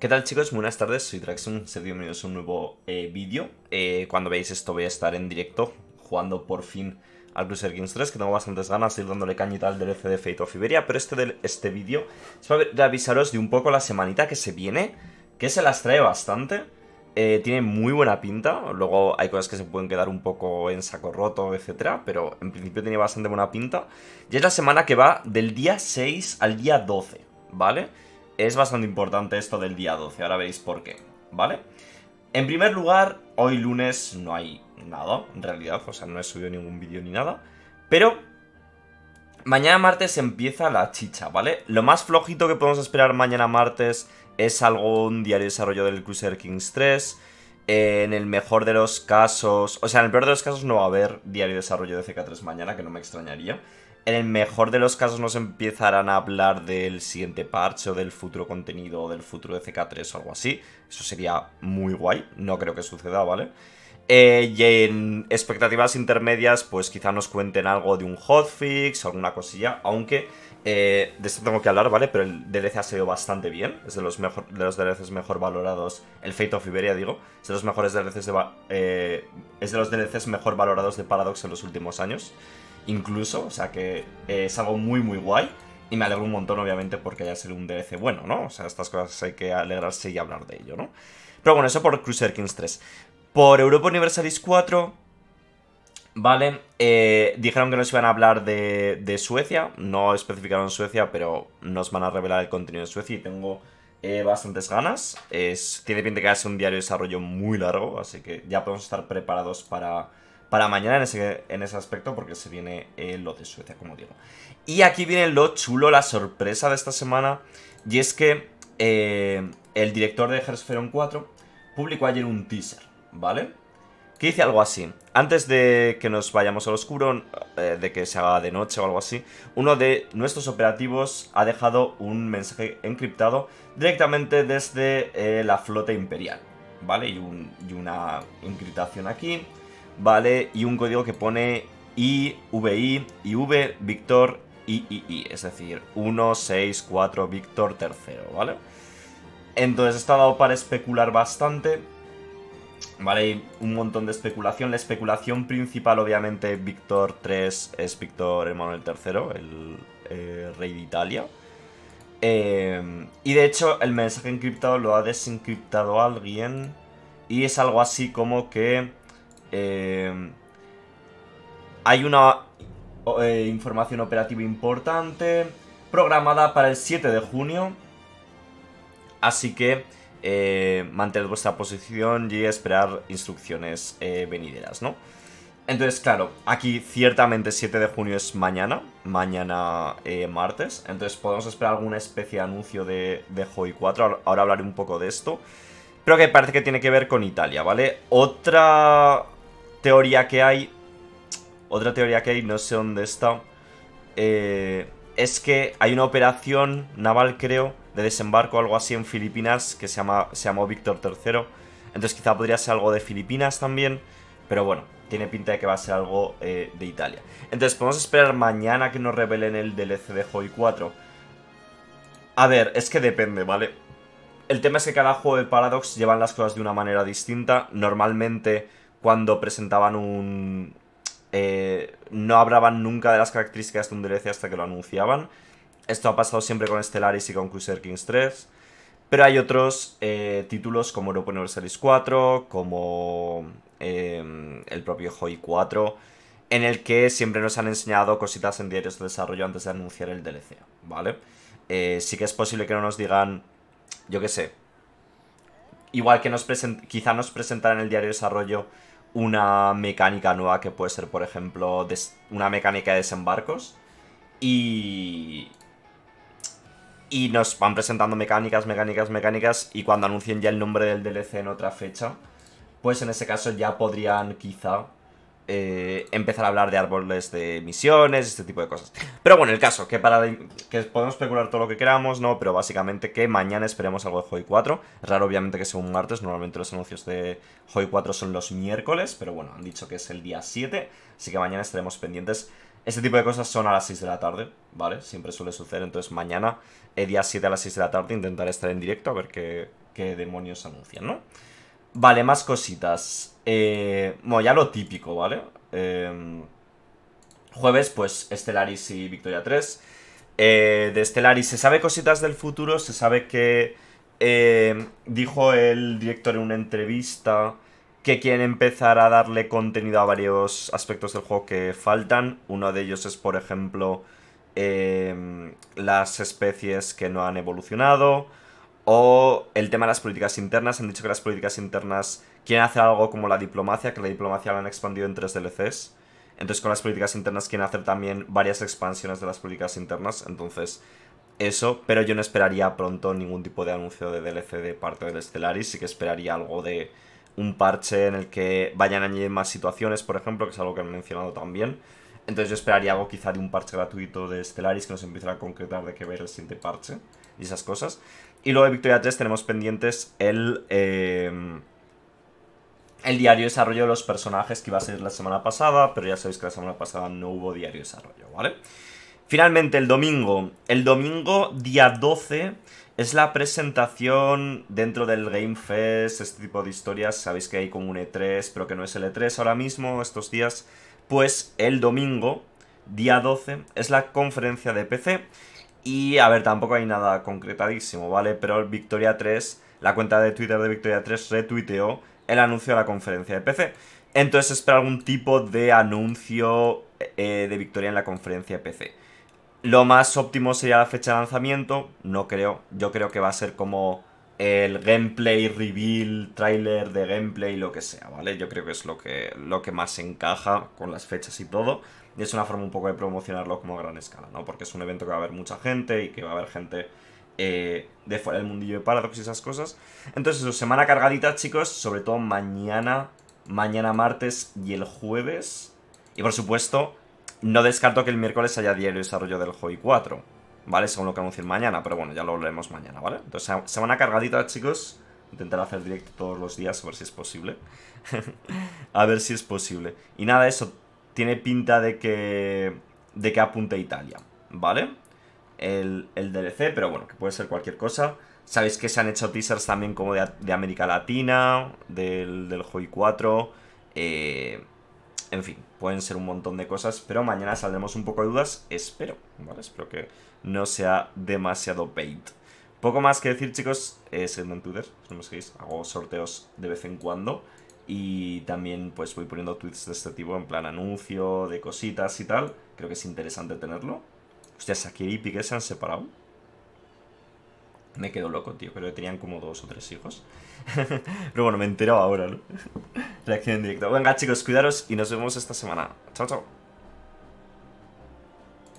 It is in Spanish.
¿Qué tal chicos? Buenas tardes, soy Draxon, sed bienvenidos a un nuevo eh, vídeo. Eh, cuando veáis esto voy a estar en directo jugando por fin al Cruiser Kings 3, que tengo bastantes ganas de ir dándole caña y tal del FC de Fate of Iberia, pero este, este vídeo es para avisaros de un poco la semanita que se viene, que se las trae bastante, eh, tiene muy buena pinta, luego hay cosas que se pueden quedar un poco en saco roto, etcétera, pero en principio tiene bastante buena pinta, y es la semana que va del día 6 al día 12, ¿vale? vale es bastante importante esto del día 12, ahora veis por qué, ¿vale? En primer lugar, hoy lunes no hay nada, en realidad, o sea, no he subido ningún vídeo ni nada, pero mañana martes empieza la chicha, ¿vale? Lo más flojito que podemos esperar mañana martes es algún diario de desarrollo del Cruiser Kings 3, eh, en el mejor de los casos, o sea, en el peor de los casos no va a haber diario de desarrollo de CK3 mañana, que no me extrañaría, en el mejor de los casos nos empezarán a hablar del siguiente parche o del futuro contenido o del futuro de CK3 o algo así. Eso sería muy guay, no creo que suceda, ¿vale? Eh, y en expectativas intermedias, pues quizá nos cuenten algo de un hotfix, alguna cosilla, aunque eh, de esto tengo que hablar, ¿vale? Pero el DLC ha salido bastante bien, es de los, mejor, de los DLCs mejor valorados, el Fate of Iberia digo, es de los mejores DLCs eh, es de los DLCs mejor valorados de Paradox en los últimos años incluso, o sea que es algo muy muy guay y me alegro un montón obviamente porque haya sido un DLC bueno, ¿no? O sea, estas cosas hay que alegrarse y hablar de ello, ¿no? Pero bueno, eso por Cruiser Kings 3. Por Europa Universalis 4, ¿vale? Eh, dijeron que nos iban a hablar de, Suecia, no especificaron Suecia, pero nos van a revelar el contenido de Suecia y tengo eh, bastantes ganas. Es, tiene pinta que va un diario de desarrollo muy largo, así que ya podemos estar preparados para para mañana en ese, en ese aspecto porque se viene eh, lo de Suecia, como digo. Y aquí viene lo chulo, la sorpresa de esta semana, y es que eh, el director de Hersferon 4 publicó ayer un teaser, ¿vale? Que dice algo así. Antes de que nos vayamos al oscuro, eh, de que se haga de noche o algo así, uno de nuestros operativos ha dejado un mensaje encriptado directamente desde la flota imperial, ¿vale? y una encriptación aquí, ¿vale? Y un código que pone I, v i Y V, Víctor, III, es decir, 1, 6, 4 Víctor III, ¿vale? Entonces está dado para especular bastante, ¿vale? Hay un montón de especulación. La especulación principal, obviamente, Víctor 3 es Víctor Emanuel III, el eh, rey de Italia. Eh, y de hecho, el mensaje encriptado lo ha desencriptado alguien. Y es algo así como que eh, hay una eh, información operativa importante programada para el 7 de junio. Así que eh, vuestra posición y esperar instrucciones eh, venideras, ¿no? Entonces, claro, aquí ciertamente 7 de junio es mañana, mañana martes, entonces podemos esperar alguna especie de anuncio de, de Joy 4, ahora hablaré un poco de esto, pero que parece que tiene que ver con Italia, ¿vale? Otra, teoría que hay, otra teoría que hay, no sé dónde está, eh, es que hay una operación naval, creo, de desembarco, algo así en Filipinas, que se, llama, se llamó Víctor III. Entonces quizá podría ser algo de Filipinas también, pero bueno, tiene pinta de que va a ser algo eh, de Italia. Entonces podemos esperar mañana que nos revelen el DLC de Joy 4. A ver, es que depende, ¿vale? El tema es que cada juego de Paradox llevan las cosas de una manera distinta. Normalmente cuando presentaban un... Eh, no hablaban nunca de las características de un DLC hasta que lo anunciaban. Esto ha pasado siempre con Stellaris y con Crusader Kings 3. Pero hay otros eh, títulos como Europa Universalis 4, como eh, el propio Hoi 4, en el que siempre nos han enseñado cositas en diarios de desarrollo antes de anunciar el DLC, ¿vale? sí que es posible que no nos digan, yo qué sé, igual que nos quizá nos presentará en el diario desarrollo una mecánica nueva que puede ser, por ejemplo, una mecánica de desembarcos. Y... Y nos van presentando mecánicas, mecánicas, mecánicas. Y cuando anuncien ya el nombre del DLC en otra fecha, pues en ese caso ya podrían quizá eh, empezar a hablar de árboles de misiones, este tipo de cosas. Pero bueno, el caso, que para que podemos especular todo lo que queramos, ¿no? Pero básicamente que mañana esperemos algo de Joy 4. Raro obviamente que sea un martes, normalmente los anuncios de Joy 4 son los miércoles, pero bueno, han dicho que es el día 7, así que mañana estaremos pendientes. Este tipo de cosas son a las 6 de la tarde, ¿vale? Siempre suele suceder, entonces mañana, el eh, día 7 a las 6 de la tarde, intentaré estar en directo a ver qué, qué demonios anuncian, ¿no? Vale, más cositas. Eh, bueno, ya lo típico, ¿vale? Eh, jueves, pues, Estelaris y Victoria 3. Eh, de Stellaris se sabe cositas del futuro, se sabe que eh, dijo el director en una entrevista que quieren empezar a darle contenido a varios aspectos del juego que faltan. Uno de ellos es, por ejemplo, las especies que no han evolucionado o el tema de las políticas internas. Han dicho que las políticas internas quieren hacer algo como la diplomacia, que la diplomacia la han expandido en tres DLCs. Entonces con las políticas internas quieren hacer también varias expansiones de las políticas internas. Entonces eso, pero yo no esperaría pronto ningún tipo de anuncio de DLC de parte del Stellaris. Sí que esperaría algo de un parche en el que vayan a añadir más situaciones, por ejemplo, que es algo que han mencionado también. Entonces yo esperaría algo quizá de un parche gratuito de Stellaris que nos empiece a concretar de qué ver el siguiente parche y esas cosas. Y luego de Victoria 3 tenemos pendientes el, eh, el diario de desarrollo de los personajes que iba a ser la semana pasada, pero ya sabéis que la semana pasada no hubo diario de desarrollo, ¿vale? Finalmente, el domingo. El domingo, día 12, es la presentación dentro del Game Fest, este tipo de historias. Sabéis que hay como un E3, pero que no es el E3 ahora mismo, estos días. Pues el domingo, día 12, es la conferencia de e PC y a ver, tampoco hay nada concretadísimo, ¿vale? Pero Victoria 3, la cuenta de Twitter de Victoria 3 retuiteó el anuncio de la conferencia de PC. Entonces espera algún tipo de anuncio eh, de Victoria en la conferencia de PC. Lo más óptimo sería la fecha de lanzamiento, no creo. Yo creo que va a ser como el gameplay, reveal, trailer de gameplay, lo que sea, ¿vale? Yo creo que es lo que, lo que más encaja con las fechas y todo. Y es una forma un poco de promocionarlo como a gran escala, ¿no? Porque es un evento que va a haber mucha gente y que va a haber gente eh, de fuera del mundillo de Paradox y esas cosas. Entonces, eso, semana cargadita, chicos, sobre todo mañana, mañana martes y el jueves. Y por supuesto, no descarto que el miércoles haya diario desarrollo del Joy 4, ¿vale? Según lo que vamos mañana, pero bueno, ya lo veremos mañana, ¿vale? Entonces, semana cargadita, chicos. Intentaré hacer directo todos los días, a ver si es posible. a ver si es posible. Y nada, eso, tiene pinta de que, de que apunte Italia, ¿vale? El, el, DLC, pero bueno, que puede ser cualquier cosa. Sabéis que se han hecho teasers también como de, América Latina, del, del Joy 4. Eh, en fin, pueden ser un montón de cosas, pero mañana saldremos un poco de dudas, espero, ¿vale? Espero que no sea demasiado bait. Poco más que decir, chicos, es eh, el en si no me seguís, hago sorteos de vez en cuando. Y también pues voy poniendo tweets de este tipo en plan anuncio, de cositas y tal. Creo que es interesante tenerlo. Hostia, ¿Sakiri y Piqué se han separado. Me quedo loco, tío. Creo que tenían como dos o tres hijos. Pero bueno, me he enterado ahora, ¿no? Reacción en directo. Venga, chicos, cuidaros y nos vemos esta semana. Chao, chao.